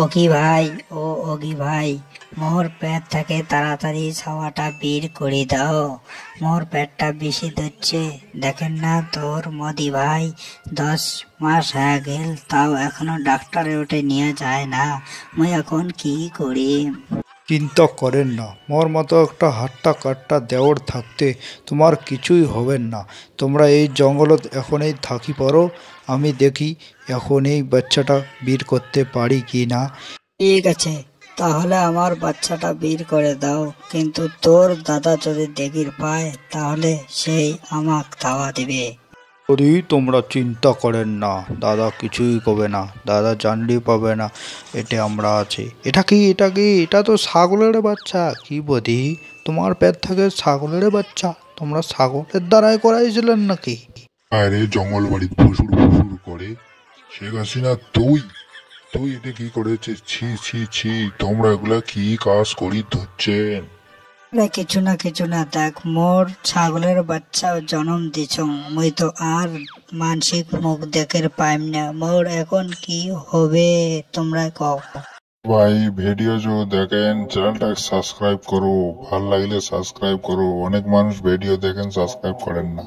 Oggy ভাই ও Oggy ভাই মোর পেট থেকে তাড়াতাড়ি ছাওয়াটা বের করে দাও মোর পেটটা বেশি ধরছে দেখেন না তোর মোদি ভাই দশ মাস হয়ে গেল তাও এখনো ডাক্তারে ওঠে নিয়ে যায় না মুই এখন কি করি চিন্তা করেন না মোর মতো একটা হাট্টা কাট্টা দেওয়ার থাকতে তোমার কিছুই হবেন না তোমরা এই জঙ্গলত এখনই থাকি পারো আমি দেখি এখন এই বাচ্চাটা বীর করতে পারি কি না ঠিক আছে তাহলে আমার বাচ্চাটা বীর করে দাও কিন্তু তোর দাদা যদি দেখির পায় তাহলে সেই আমাক ধাওয়া দিবে যদি তোমরা চিন্তা করেন না দাদা কিছুই করবে না দাদা জানলেই পাবে না এতে আমরা আছি এটা কি এটা কি এটা তো ছাগলের বাচ্চা কি বধি তোমার পেট থেকে ছাগলের বাচ্চা তোমরা ছাগলের দ্বারাই করাইছিলেন নাকি আরে জঙ্গল বাড়ি ফসুর ফসুর করে শেখ হাসিনা তুই তুই এটা কি করেছিস ছি ছি ছি তোমরা এগুলা কি কাজ করি ধরছেন কিছু না কিছু না দেখ মোর ছাগলের বাচ্চা জন্ম দিছ মুই তো আর মানসিক মুখ দেখের পাইম না মোর এখন কি হবে তোমরা কও ভাই ভিডিও যে দেখেন চ্যানেলটা সাবস্ক্রাইব করো ভাল লাগলে সাবস্ক্রাইব করো অনেক মানুষ ভিডিও দেখেন সাবস্ক্রাইব করেন না